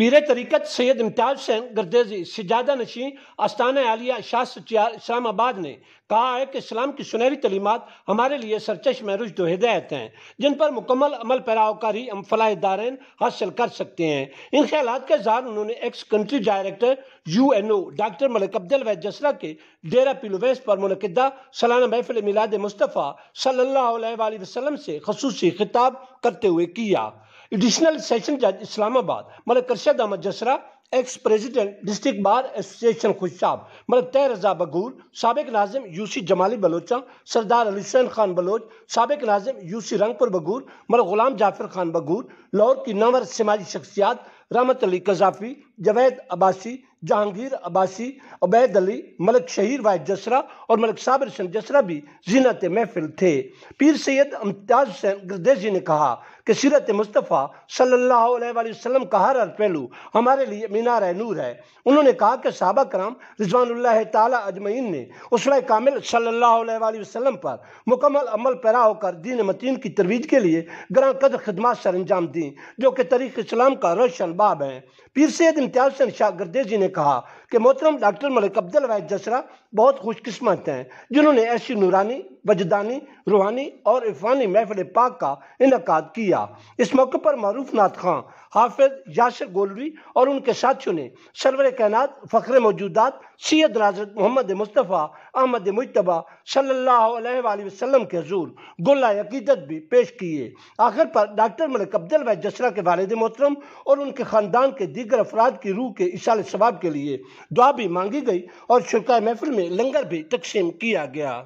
पीर तरीकत सैयद इम्तियाज हुसैन गर्देजी सजादा नशी आस्ताना आलिया शाह इस्लामाबाद ने कहा है कि इस्लाम की सुनहरी तलीमत हमारे लिए सरचश महरुज दो हिदायत हैं जिन पर मुकम्मल अमल पैरावकारी हम फलाह इदारे हासिल कर सकते हैं इन ख्याल का इजहार उन्होंने ex country director U N O doctor Malik Abdul Waid Jasra के डेरा पिलोवेस पर मनदा सालाना महफिल मिलाद मुस्तफ़ा सल्ला वसलम से खसूस खिताब करते हुए किया एडिशनल सेशन जज Islamabad Malik Khurshid Ahmad Jasra ex president district bar association Khushab Malik तय रजा बगूर सबक नाजिम यूसी जमाली बलोचा सरदार अली हुसैन खान बलोच सबक नाजिम यूसी रंगपुर बगूर मलक मतलब गुलाम जाफिर खान बगूर लाहौर की नवर समाजी शख्सियात रामत अली कजाफी जवैद अब्बासी जहांगीर अब्बासी अबैद अली मलिक शहीर वाहिद जसरा और मलिक साबिर सिंह जसरा भी जीनत महफिल थे पीर सैयद अमताज हुसैन गर्देजी ने कहा कि सीरत मुस्तफ़ा सल्लल्लाहु अलैहि वसल्लम का हर हर पहलू हमारे लिए मीनार नूर है उन्होंने कहा कि सहाबा कराम रिजवानुल्लाह ताला अजमैन ने उसवा कामिल सल्लल्लाहु अलैहि वसल्लम पर मुकम्मल अमल पैरा होकर दीन मतीन की तरवीज के लिए ग्रां कद खदमात सर अंजाम दी जो कि तरीक़ इस्लाम का रोशन अहबाब हैं पीर सैद इम्तियाज से शाह गर्देजी ने कहा कि मोहतरम डॉक्टर मलिक अब्दुल वैद जसरा बहुत खुशकस्मत हैं जिन्होंने ऐसी नूरानी वजदानी रूहानी और इफानी महफिल पाक का इनका किया इस मौके पर मरूफ नाथ खां हाफिज यासर गोलवी और उनके साथियों ने सरवर कैनात फ़ख्र मौजूदात सैद राजत मोहम्मद मुस्तफ़ा अहमद मुशतबा सल्ला वसलम के हजूर गोला यकीदत भी पेश किए आखिर पर डॉक्टर मलिक अब्दुल वैद जसरा के वालद मोहतरम और उनके ख़ानदान के दीगर अफराद की रूह के इशाल शबाब के लिए दुआ भी मांगी गई और शुरा महफिल में लंगर भी तकसीम किया गया